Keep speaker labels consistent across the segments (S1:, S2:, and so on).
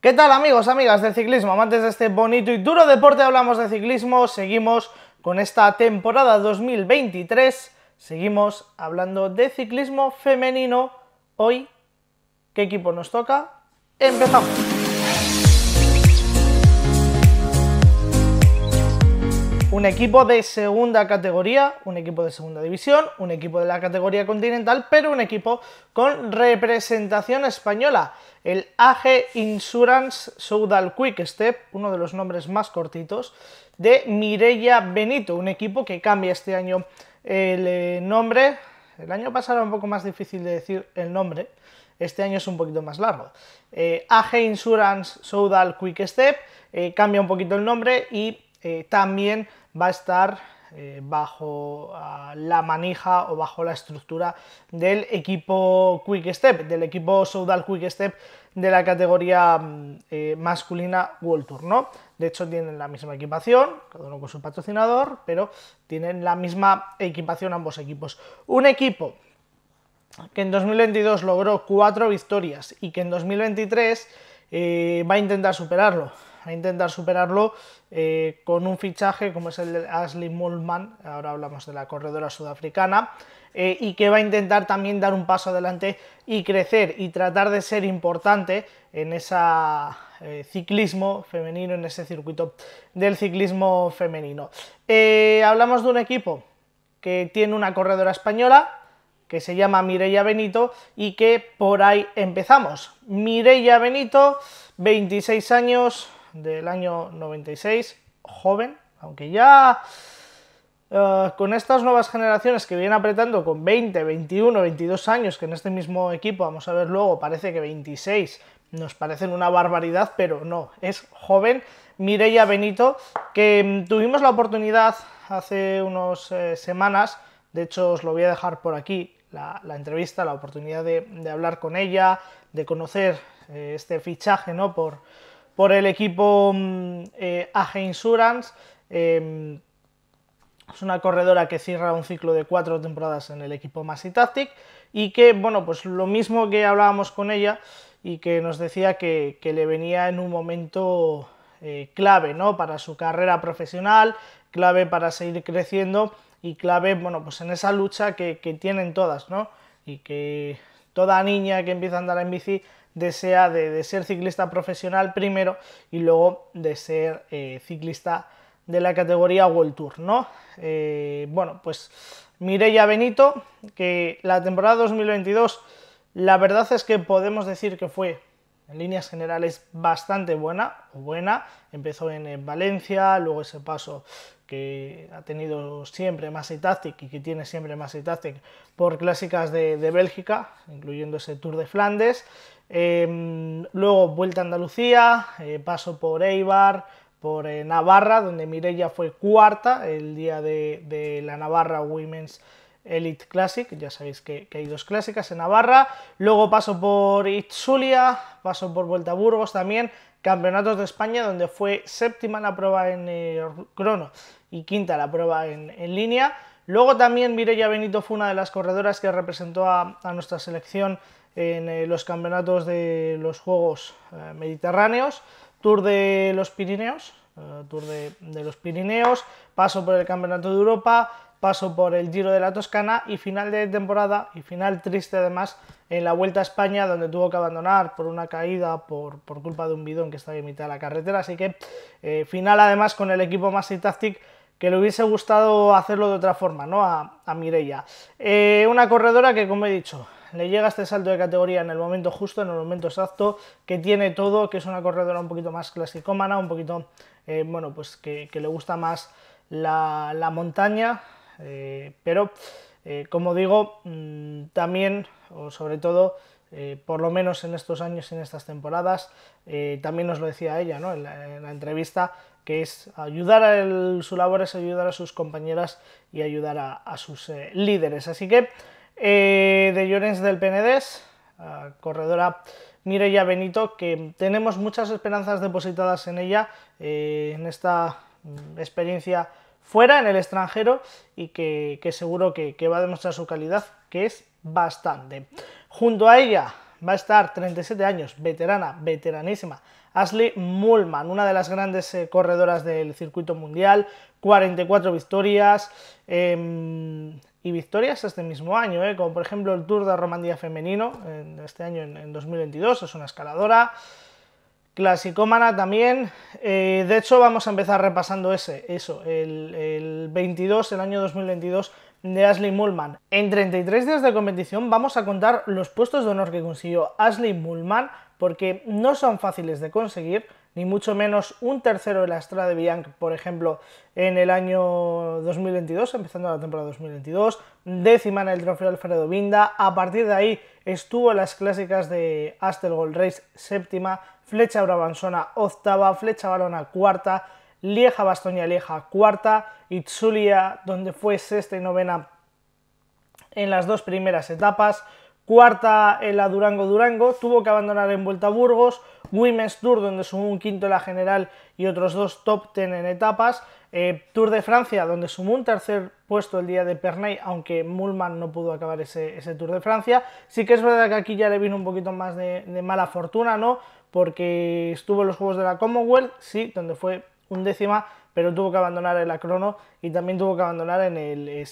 S1: ¿Qué tal amigos, amigas del ciclismo, amantes de este bonito y duro deporte? Hablamos de ciclismo, seguimos con esta temporada 2023, seguimos hablando de ciclismo femenino. Hoy, ¿qué equipo nos toca? Empezamos. un equipo de segunda categoría, un equipo de segunda división, un equipo de la categoría continental, pero un equipo con representación española, el AG Insurance Soudal Quick Step, uno de los nombres más cortitos, de Mireia Benito, un equipo que cambia este año el eh, nombre. El año pasado era un poco más difícil de decir el nombre, este año es un poquito más largo. Eh, AG Insurance Soudal Quick Step eh, cambia un poquito el nombre y también va a estar eh, bajo ah, la manija o bajo la estructura del equipo Quick Step, del equipo Soudal Quick Step de la categoría mm, eh, masculina World Tour, De hecho tienen la misma equipación, cada uno con su patrocinador, pero tienen la misma equipación ambos equipos. Un equipo que en 2022 logró cuatro victorias y que en 2023 eh, va a intentar superarlo a intentar superarlo eh, con un fichaje como es el de Ashley Mullman, ahora hablamos de la corredora sudafricana, eh, y que va a intentar también dar un paso adelante y crecer y tratar de ser importante en ese eh, ciclismo femenino, en ese circuito del ciclismo femenino. hablamos de un equipo que tiene una corredora española, que se llama Mireia Benito y que por ahí empezamos. Mireia Benito, 26 años, del año 96, joven, aunque ya eh, con estas nuevas generaciones que vienen apretando con 20, 21, 22 años, que en este mismo equipo, vamos a ver luego, parece que 26, nos parecen una barbaridad, pero no, es joven Mireia Benito, que mm, tuvimos la oportunidad hace unas eh, semanas, de hecho os lo voy a dejar por aquí, la, entrevista, la oportunidad de, hablar con ella, de conocer eh, este fichaje ¿no? por, por el equipo mm, eh, AG Insurance. Em, es una corredora que cierra un ciclo de cuatro temporadas en el equipo Masi Tactic y que, bueno, pues lo mismo que hablábamos con ella y que nos decía que, le venía en un momento eh, clave, ¿no? Para su carrera profesional, clave para seguir creciendo y clave, bueno, pues en esa lucha que, tienen todas, ¿no? Y que toda niña que empieza a andar en bici desea de, ser ciclista profesional primero y luego de ser eh, ciclista de la categoría World Tour, ¿no? Eh, bueno, pues Mireia Benito, que la temporada 2022, la verdad es que podemos decir que fue en líneas generales bastante buena, buena, empezó en Valencia, luego ese paso que ha tenido siempre más y Tactic y que tiene siempre más y Tactic por clásicas de, de Bélgica, incluyendo ese Tour de Flandes, Em, luego vuelta a Andalucía, eh, paso por Eibar, por eh, Navarra, donde Mirella fue cuarta el día de, la Navarra Women's Elite Classic, ya sabéis que, hay dos clásicas en Navarra, luego paso por Itzulia, paso por Vuelta a Burgos también, Campeonatos de España, donde fue séptima la prueba en eh, crono y quinta la prueba en, línea, luego también Mirella Benito fue una de las corredoras que representó a nuestra selección en eh, los campeonatos de los Juegos eh, Mediterráneos, Tour de los Pirineos, eh, Tour de, los Pirineos, paso por el Campeonato de Europa, paso por el Giro de la Toscana y final de temporada, y final triste además, en la Vuelta a España, donde tuvo que abandonar por una caída por, culpa de un bidón que estaba en mitad de la carretera. Así que final además con el equipo Massey Tactic que le hubiese gustado hacerlo de otra forma, ¿no? A, a una corredora que, como he dicho, le llega este salto de categoría en el momento justo, en el momento exacto, que tiene todo, que es una corredora un poquito más clasicómana, un poquito, eh, bueno, pues que, le gusta más la, montaña, eh, pero eh, como digo, mm, también, o sobre todo, por lo menos en estos años, en estas temporadas, también nos lo decía ella en, la, entrevista, que es ayudar a su labor es ayudar a sus compañeras y ayudar a, sus líderes. Así que eh, de Llorens del Penedés, corredora Mireia Benito, que tenemos muchas esperanzas depositadas en ella, eh, en esta mm, experiencia fuera, en el extranjero, y que, seguro que, va a demostrar su calidad, que es bastante. Junto a ella va a estar 37 años, veterana, veteranísima, Ashley Mullman, una de las grandes eh, corredoras del circuito mundial, 44 victorias, eh, victorias este mismo año, ¿eh? como por ejemplo el Tour de Romandía Femenino, en este año en, 2022, es una escaladora. Clasicómana también. Eh, de hecho, vamos a empezar repasando ese, eso, el, 22, el año 2022 de Ashley Mullman. En 33 días de competición vamos a contar los puestos de honor que consiguió Ashley Mullman porque no son fáciles de conseguir, ni mucho menos un tercero de la Estrada de Bianc, por ejemplo, en el año 2022, empezando la temporada 2022, décima en el trofeo Alfredo Binda, a partir de ahí estuvo en las clásicas de Astel Gold Race séptima, Flecha Brabanzona octava, Flecha Barona cuarta, Lieja Bastoña Lieja cuarta, Itzulia, donde fue sexta y novena en las dos primeras etapas, cuarta en la Durango Durango, tuvo que abandonar en Vuelta a Burgos, Women's Tour donde sumó un quinto en la general y otros dos top ten en etapas, eh, Tour de Francia donde sumó un tercer puesto el día de Pernay, aunque Mullman no pudo acabar ese, ese, Tour de Francia, sí que es verdad que aquí ya le vino un poquito más de, mala fortuna, ¿no? Porque estuvo en los Juegos de la Commonwealth, sí, donde fue un décima, pero tuvo que abandonar en la crono y también tuvo que abandonar en el eh,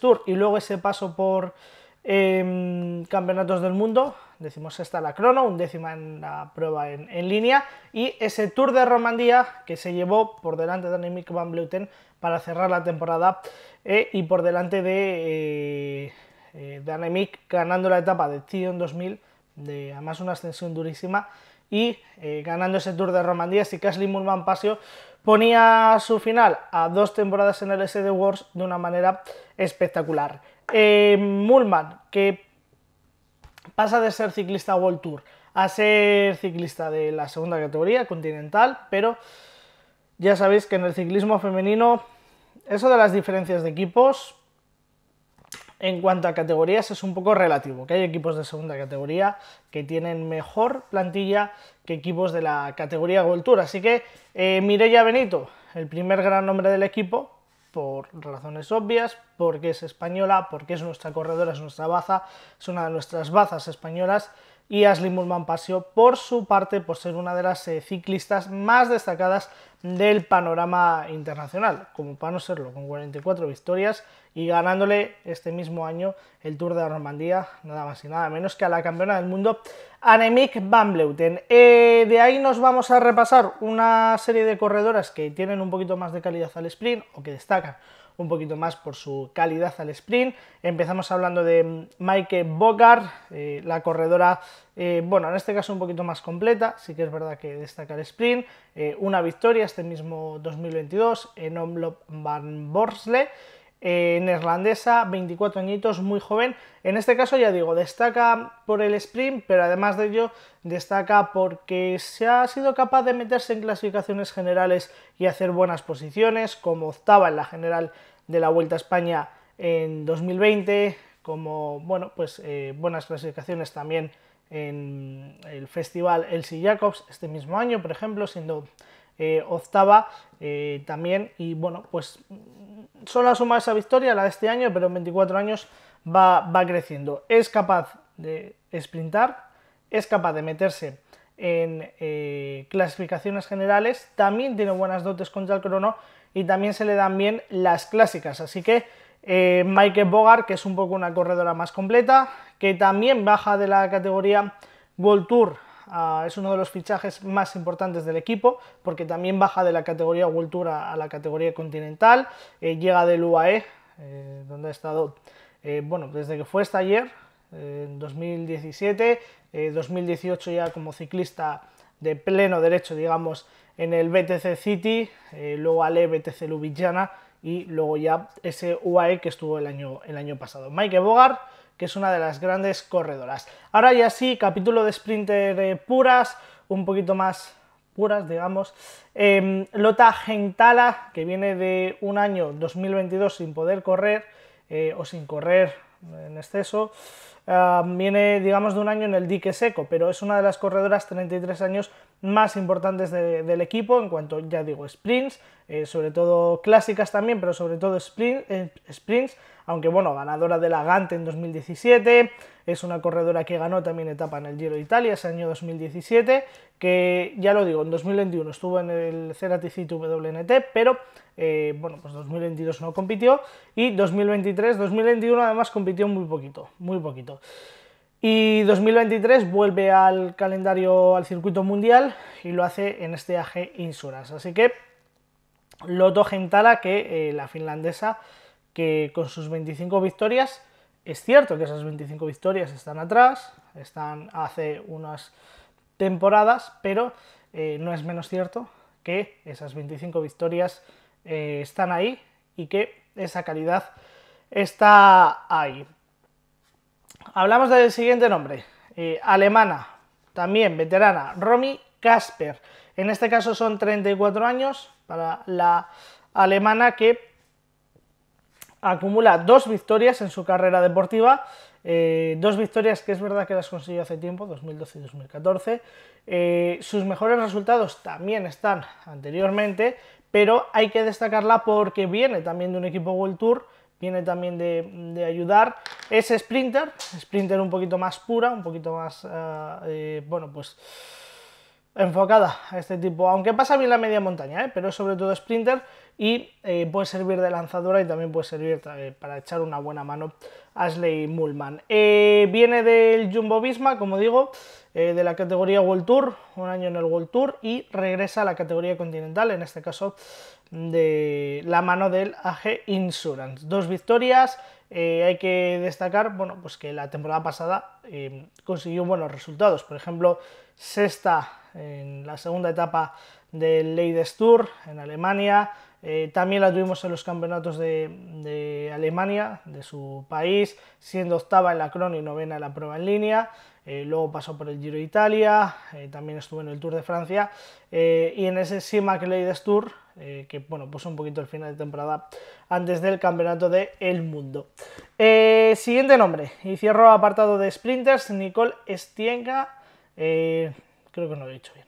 S1: Tour. Y luego ese paso por Em, campeonatos del mundo, decimos esta la crono, undécima en la prueba en, línea, y ese Tour de Romandía que se llevó por delante de Annemiek van Bleuten para cerrar la temporada eh, y por delante de, eh, eh ganando la etapa de Tion 2000, de, además una ascensión durísima, y eh, ganando ese Tour de Romandía, si Ashley van Pasio ponía su final a dos temporadas en el SD Wars de una manera espectacular. Eh, Mullman que pasa de ser ciclista World Tour a ser ciclista de la segunda categoría, continental, pero ya sabéis que en el ciclismo femenino eso de las diferencias de equipos en cuanto a categorías es un poco relativo, que hay equipos de segunda categoría que tienen mejor plantilla que equipos de la categoría World Tour. Así que eh, Mireia Benito, el primer gran nombre del equipo, por razones obvias, porque es española, porque es nuestra corredora, es nuestra baza, es una de nuestras bazas españolas y Ashley Mulman Paseo, por su parte, por ser una de las eh, ciclistas más destacadas del panorama internacional, como para no serlo, con 44 victorias y ganándole este mismo año el Tour de Normandía, nada más y nada menos que a la campeona del mundo, Annemiek van Bleuten eh, de ahí nos vamos a repasar una serie de corredoras que tienen un poquito más de calidad al sprint o que destacan un poquito más por su calidad al sprint. Empezamos hablando de Maike Bogart, eh, la corredora, eh, bueno, en este caso un poquito más completa, sí que es verdad que destaca el sprint, eh, una victoria este mismo 2022 en Omloop Van Borsle, neerlandesa, 24 añitos, muy joven. En este caso, ya digo, destaca por el sprint, pero además de ello, destaca porque se ha sido capaz de meterse en clasificaciones generales y hacer buenas posiciones, como octava en la general de la Vuelta a España en 2020, como bueno, pues, eh, buenas clasificaciones también en el festival Elsie Jacobs este mismo año, por ejemplo, siendo eh, octava eh, también. Y bueno, pues solo suma esa victoria, la de este año, pero en 24 años va, va creciendo. Es capaz de sprintar, es capaz de meterse en eh, clasificaciones generales, también tiene buenas dotes contra el crono y también se le dan bien las clásicas. Así que eh, Mike Bogart, que es un poco una corredora más completa, que también baja de la categoría World Tour, ah, es uno de los fichajes más importantes del equipo, porque también baja de la categoría World Tour a, la categoría continental, eh, llega del UAE, eh, donde ha estado, bueno, desde que fue hasta ayer, en 2017, 2018 eh, ya como ciclista de pleno derecho, digamos, en el BTC City, eh, luego Ale BTC Ljubljana y luego ya ese UAE que estuvo el año, el año pasado. Mike Bogart, que es una de las grandes corredoras. Ahora ya sí, capítulo de sprinter eh, puras, un poquito más puras, digamos. Em, Lota Gentala, que viene de un año 2022 sin poder correr o sin correr en exceso. Ah, viene, digamos, de un año en el dique seco, pero es una de las corredoras 33 años más importantes del equipo en cuanto, ya digo, sprints, eh, sobre todo clásicas también, pero sobre todo eh, sprints, aunque bueno, ganadora de la Gante en 2017, es una corredora que ganó también etapa en el Giro de Italia ese año 2017, que ya lo digo, en 2021 estuvo en el Ceratici WNT, pero eh, bueno, pues 2022 no compitió y 2023, 2021 además compitió muy poquito, muy poquito. Y 2023 vuelve al calendario, al circuito mundial y lo hace en este AG Insurance. Así que en tala que eh, la finlandesa, que con sus 25 victorias, es cierto que esas 25 victorias están atrás, están hace unas temporadas, pero eh, no es menos cierto que esas 25 victorias eh, están ahí y que esa calidad está ahí. Hablamos del siguiente nombre, eh, alemana, también veterana, Romy Kasper. En este caso son 34 años para la alemana que acumula dos victorias en su carrera deportiva, eh, dos victorias que es verdad que las consiguió hace tiempo, 2012 y 2014. Eh, sus mejores resultados también están anteriormente, pero hay que destacarla porque viene también de un equipo World Tour, viene también de, de ayudar es Sprinter, Sprinter un poquito más pura, un poquito más, eh, eh, bueno, pues enfocada a este tipo, aunque pasa bien la media montaña, eh, pero es sobre todo sprinter y puede servir de lanzadora y también puede servir para echar una buena mano Ashley Mullman. viene del Jumbo Visma, como digo, de la categoría World Tour, un año en el World Tour y regresa a la categoría continental, en este caso de la mano del AG Insurance. Dos victorias, eh, hay que destacar bueno, pues que la temporada pasada eh, consiguió buenos resultados. Por ejemplo, sexta en la segunda etapa del Ladies Tour en Alemania, eh, también la tuvimos en los campeonatos de, Alemania, de su país, siendo octava en la Cron y novena en la prueba en línea. Eh, luego pasó por el Giro de Italia, eh, también estuvo en el Tour de Francia y en ese Simac Ladies Tour, que bueno, puso un poquito el final de temporada antes del campeonato de El Mundo. siguiente nombre, y cierro apartado de sprinters, Nicole Stienga, creo que no lo he dicho bien.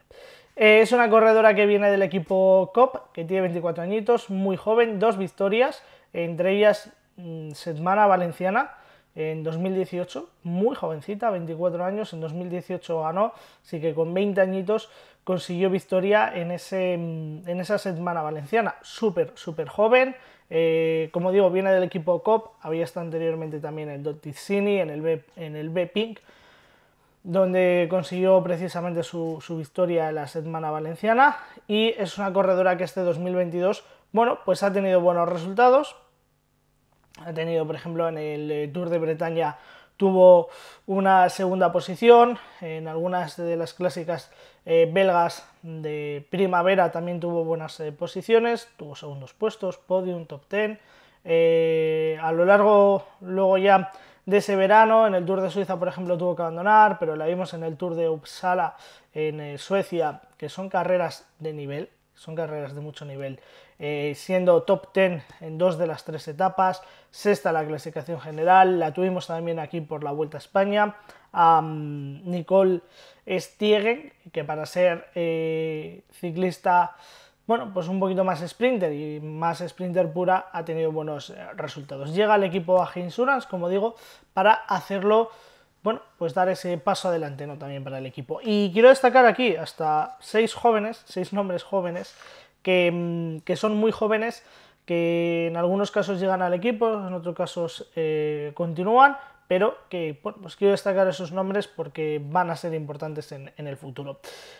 S1: Eh, es una corredora que viene del equipo COP, que tiene 24 añitos, muy joven, dos victorias, entre ellas mm, Setmana Valenciana en 2018, muy jovencita, 24 años, en 2018 ganó, así que con 20 añitos consiguió victoria en, ese, mm, en esa Semana Valenciana, súper, súper joven, eh, como digo, viene del equipo COP, había estado anteriormente también en Dottizini, en el en el B Pink, donde consiguió precisamente su, victoria en la semana Valenciana y es una corredora que este 2022, bueno, pues ha tenido buenos resultados. Ha tenido, por ejemplo, en el eh, Tour de Bretaña tuvo una segunda posición, en algunas de las clásicas eh, belgas de primavera también tuvo buenas eh, posiciones, tuvo segundos puestos, podium, top ten. a lo largo, luego ya de ese verano. En el Tour de Suiza, por ejemplo, tuvo que abandonar, pero la vimos en el Tour de Uppsala en eh, Suecia, que son carreras de nivel, son carreras de mucho nivel, eh, siendo top 10 en dos de las tres etapas, sexta la clasificación general, la tuvimos también aquí por la Vuelta a España, a Nicole Stiegen, que para ser eh, ciclista bueno, pues un poquito más sprinter y más sprinter pura ha tenido buenos eh, resultados. Llega el equipo a Insurance, como digo, para hacerlo, bueno, pues dar ese paso adelante, ¿no? También para el equipo. Y quiero destacar aquí hasta seis jóvenes, seis nombres jóvenes, que, mm, son muy jóvenes, que en algunos casos llegan al equipo, en otros casos eh, continúan, pero que pues quiero destacar esos nombres porque van a ser importantes en, el futuro.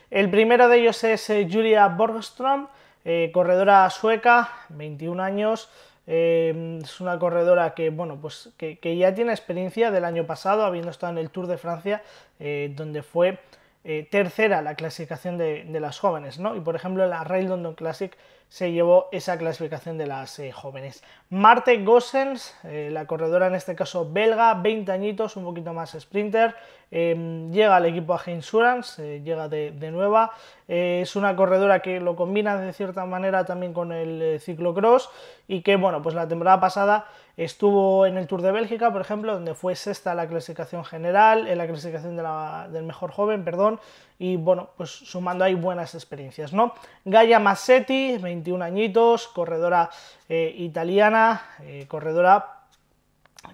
S1: El primero de ellos es eh, Julia Borgström, eh, corredora sueca, 21 años. Em, es una corredora que, bueno, pues que, ya tiene experiencia del año pasado, habiendo estado en el Tour de Francia, eh, donde fue tercera la clasificación de, de, las jóvenes, Y por ejemplo, la Rail London Classic se llevó esa clasificación de las eh, jóvenes. Marte Gossens, eh, la corredora en este caso belga, 20 añitos, un poquito más sprinter, Em, llega al equipo AG Insurance, eh, llega de, nueva. Eh, es una corredora que lo combina de cierta manera también con el eh, ciclocross y que, bueno, pues la temporada pasada estuvo en el Tour de Bélgica, por ejemplo, donde fue sexta en la clasificación general, en la clasificación del mejor joven, perdón, y bueno, pues sumando ahí buenas experiencias, ¿no? Gaia Massetti, 21 añitos, corredora italiana, corredora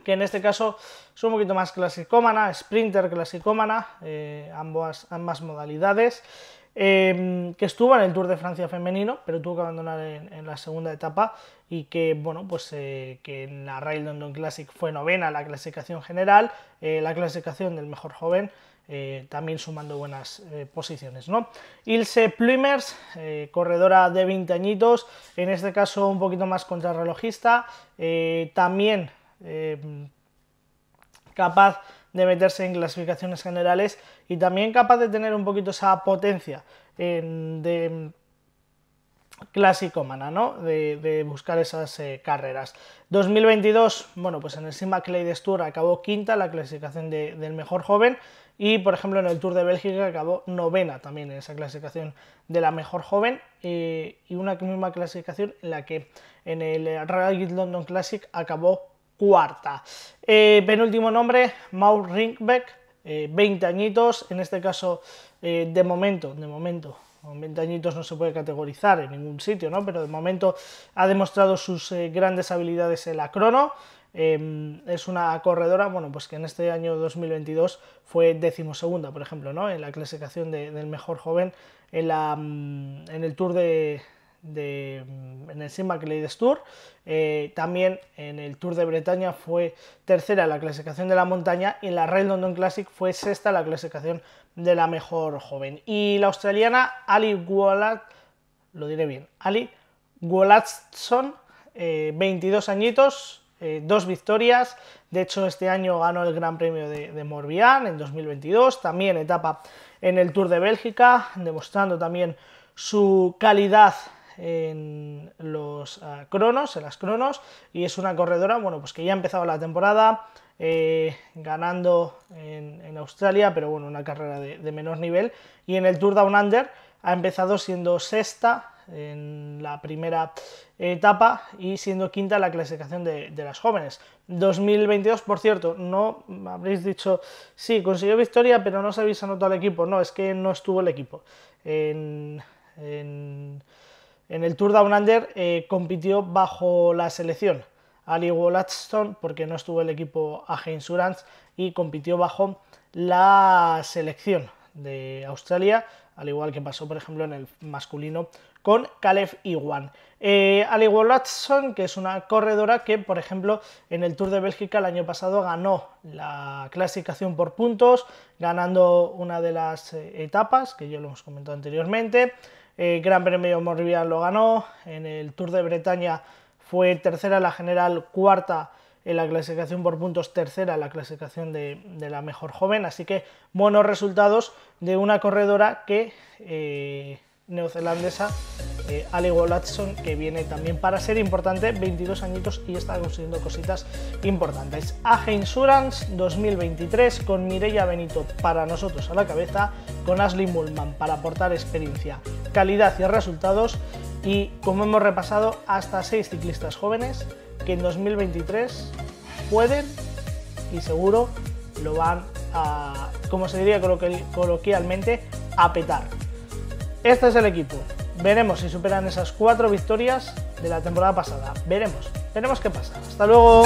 S1: que en este caso es un poquito más clasicómana, sprinter clasicómana, eh, ambas, ambas modalidades, eh, que estuvo en el Tour de Francia femenino, pero tuvo que abandonar en, la segunda etapa y que, bueno, pues eh, que en la Rail London Classic fue novena la clasificación general, la clasificación del mejor joven, también sumando buenas posiciones, Ilse Plumers, corredora de 20 añitos, en este caso un poquito más contrarrelojista, también Em, capaz de meterse en clasificaciones generales y también capaz de tener un poquito esa potencia de em, clásico mana, ¿no? De, buscar esas eh, carreras. 2022, bueno, pues en el Sima Clay Tour acabó quinta la clasificación del mejor joven y, por ejemplo, en el Tour de Bélgica acabó novena también en esa clasificación de la mejor joven y una misma clasificación en la que en el Real London Classic acabó cuarta. Eh, penúltimo nombre, Maur Ringbeck 20 eh, añitos, en este caso eh, de momento, de momento, con 20 añitos no se puede categorizar en ningún sitio, ¿no? pero de momento ha demostrado sus grandes habilidades en la crono. Em, es una corredora, bueno, pues que en este año 2022 fue decimosegunda, por ejemplo, ¿no? en la clasificación del mejor joven en, la, mm, en el Tour de, Mm, en el Sigma Ladies Tour. Eh, también en el Tour de Bretaña fue tercera en la clasificación de la montaña y en la Red London Classic fue sexta en la clasificación de la mejor joven. Y la australiana Ali Walat, lo diré bien, Ali 22 eh, añitos, eh, dos victorias. De hecho, este año ganó el Gran Premio de, de Morbihan en 2022, también etapa en el Tour de Bélgica, demostrando también su calidad en los ah, cronos, en las cronos, y es una corredora, bueno, pues que ya ha empezado la temporada, eh, ganando en, Australia, pero bueno, una carrera de, menor nivel, y en el Tour Down Under ha empezado siendo sexta en la primera etapa y siendo quinta en la clasificación de, las jóvenes. 2022, por cierto, no habréis dicho, sí, consiguió victoria, pero no se habéis anotado al equipo. No, es que no estuvo el equipo. en en el Tour Down Under eh, compitió bajo la selección Ali Wollaston porque no estuvo el equipo AG Insurance y compitió bajo la selección de Australia, al igual que pasó por ejemplo en el masculino con Caleb Iwan. Eh, Ali Wollaston, que es una corredora que por ejemplo en el Tour de Bélgica el año pasado ganó la clasificación por puntos, ganando una de las eh, etapas que yo lo hemos comentado anteriormente eh, Gran Premio Morbihan lo ganó, en el Tour de Bretaña fue tercera, la general cuarta en la clasificación por puntos, tercera en la clasificación de, la mejor joven, así que buenos resultados de una corredora que eh, neozelandesa eh, Ali que viene también para ser importante, 22 añitos y está consiguiendo cositas importantes. Age Insurance 2023 con Mireia Benito para nosotros a la cabeza, con Ashley Mullman para aportar experiencia calidad y resultados y como hemos repasado hasta seis ciclistas jóvenes que en 2023 pueden y seguro lo van a, como se diría coloquialmente, a petar. Este es el equipo. Veremos si superan esas cuatro victorias de la temporada pasada. Veremos, veremos qué pasa. Hasta luego.